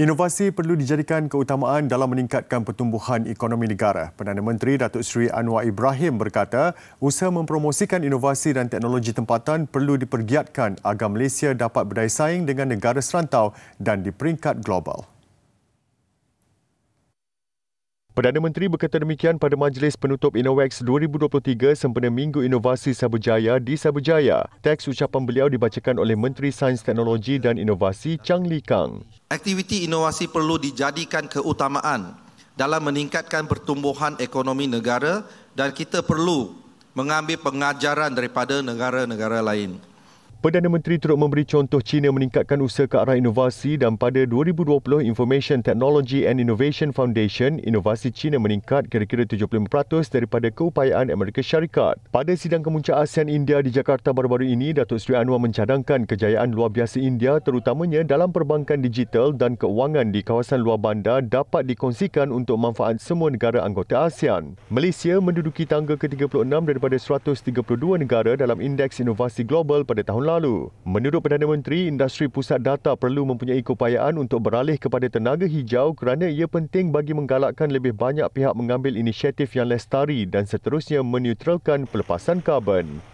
Inovasi perlu dijadikan keutamaan dalam meningkatkan pertumbuhan ekonomi negara. Perdana Menteri Datuk Seri Anwar Ibrahim berkata, usaha mempromosikan inovasi dan teknologi tempatan perlu dipergiatkan agar Malaysia dapat berdaya saing dengan negara serantau dan di peringkat global. Perdana Menteri berkata demikian pada majlis penutup Innovex 2023 sempena Minggu Inovasi Sabujaya di Sabujaya. Teks ucapan beliau dibacakan oleh Menteri Sains Teknologi dan Inovasi Chang Li Kang. Aktiviti inovasi perlu dijadikan keutamaan dalam meningkatkan pertumbuhan ekonomi negara dan kita perlu mengambil pengajaran daripada negara-negara lain. Perdana Menteri turut memberi contoh China meningkatkan usaha ke arah inovasi dan pada 2020 Information Technology and Innovation Foundation, inovasi China meningkat kira-kira 75% daripada keupayaan Amerika Syarikat. Pada sidang kemuncak ASEAN India di Jakarta baru-baru ini, Datuk Seri Anwar mencadangkan kejayaan luar biasa India terutamanya dalam perbankan digital dan keuangan di kawasan luar bandar dapat dikongsikan untuk manfaat semua negara anggota ASEAN. Malaysia menduduki tangga ke-36 daripada 132 negara dalam Indeks Inovasi Global pada tahun lalu lalu. Menurut Perdana Menteri, industri pusat data perlu mempunyai keupayaan untuk beralih kepada tenaga hijau kerana ia penting bagi menggalakkan lebih banyak pihak mengambil inisiatif yang lestari dan seterusnya menutralkan pelepasan karbon.